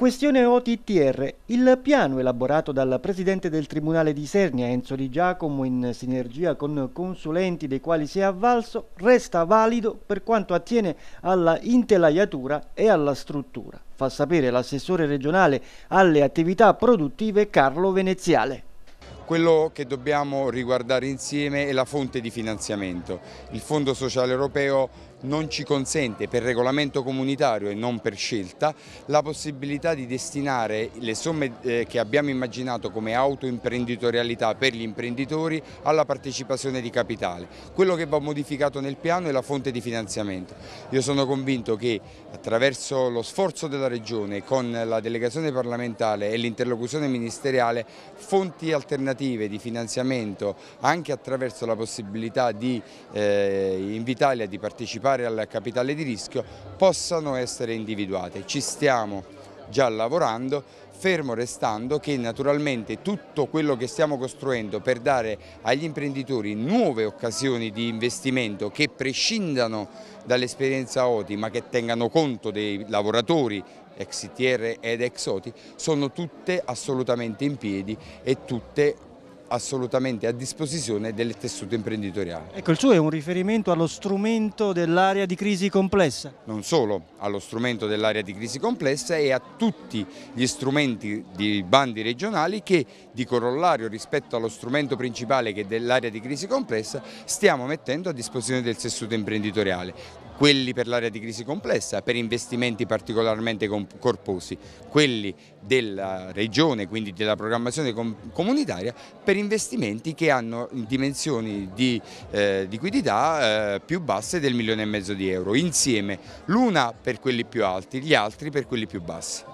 Questione OTTR. Il piano elaborato dal presidente del Tribunale di Sernia, Enzo Di Giacomo, in sinergia con consulenti dei quali si è avvalso, resta valido per quanto attiene alla intelaiatura e alla struttura. Fa sapere l'assessore regionale alle attività produttive Carlo Veneziale. Quello che dobbiamo riguardare insieme è la fonte di finanziamento. Il Fondo Sociale Europeo non ci consente per regolamento comunitario e non per scelta la possibilità di destinare le somme eh, che abbiamo immaginato come autoimprenditorialità per gli imprenditori alla partecipazione di capitale. Quello che va modificato nel piano è la fonte di finanziamento. Io sono convinto che attraverso lo sforzo della Regione con la delegazione parlamentare e l'interlocuzione ministeriale fonti alternative alternative di finanziamento anche attraverso la possibilità di eh, Invitalia di partecipare al capitale di rischio possano essere individuate. Ci stiamo già lavorando, fermo restando che naturalmente tutto quello che stiamo costruendo per dare agli imprenditori nuove occasioni di investimento che prescindano dall'esperienza OTI ma che tengano conto dei lavoratori ex ITR ed ex OTI sono tutte assolutamente in piedi e tutte assolutamente a disposizione del tessuto imprenditoriale. Ecco, il suo è un riferimento allo strumento dell'area di crisi complessa? Non solo allo strumento dell'area di crisi complessa e a tutti gli strumenti di bandi regionali che di corollario rispetto allo strumento principale che è dell'area di crisi complessa stiamo mettendo a disposizione del tessuto imprenditoriale quelli per l'area di crisi complessa, per investimenti particolarmente corposi, quelli della regione, quindi della programmazione comunitaria, per investimenti che hanno dimensioni di eh, liquidità eh, più basse del milione e mezzo di euro, insieme l'una per quelli più alti, gli altri per quelli più bassi.